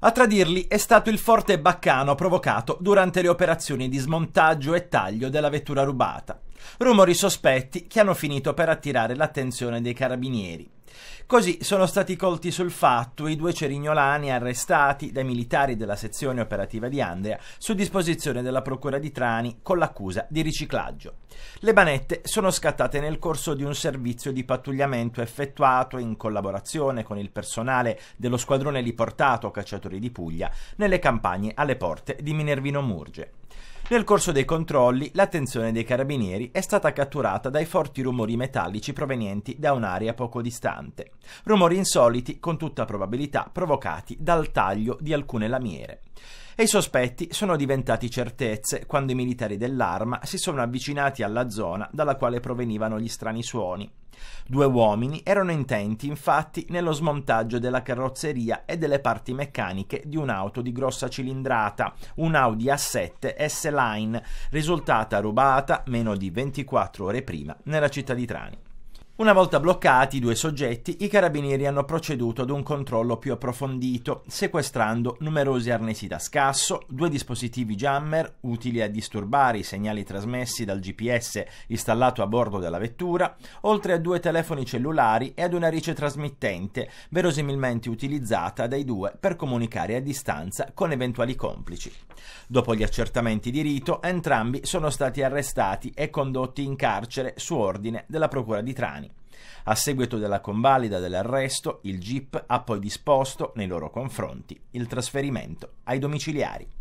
A tradirli è stato il forte baccano provocato durante le operazioni di smontaggio e taglio della vettura rubata rumori sospetti che hanno finito per attirare l'attenzione dei carabinieri. Così sono stati colti sul fatto i due cerignolani arrestati dai militari della sezione operativa di Andrea su disposizione della Procura di Trani con l'accusa di riciclaggio. Le banette sono scattate nel corso di un servizio di pattugliamento effettuato in collaborazione con il personale dello squadrone riportato Cacciatori di Puglia nelle campagne alle porte di Minervino Murge. Nel corso dei controlli, l'attenzione dei carabinieri è stata catturata dai forti rumori metallici provenienti da un'area poco distante. Rumori insoliti, con tutta probabilità provocati dal taglio di alcune lamiere. E i sospetti sono diventati certezze quando i militari dell'arma si sono avvicinati alla zona dalla quale provenivano gli strani suoni. Due uomini erano intenti infatti nello smontaggio della carrozzeria e delle parti meccaniche di un'auto di grossa cilindrata, un Audi A7 S-Line, risultata rubata meno di 24 ore prima nella città di Trani. Una volta bloccati i due soggetti, i carabinieri hanno proceduto ad un controllo più approfondito, sequestrando numerosi arnesi da scasso, due dispositivi jammer utili a disturbare i segnali trasmessi dal GPS installato a bordo della vettura, oltre a due telefoni cellulari e ad una ricetrasmittente, verosimilmente utilizzata dai due per comunicare a distanza con eventuali complici. Dopo gli accertamenti di rito, entrambi sono stati arrestati e condotti in carcere su ordine della Procura di Trani anni. A seguito della convalida dell'arresto, il GIP ha poi disposto nei loro confronti il trasferimento ai domiciliari.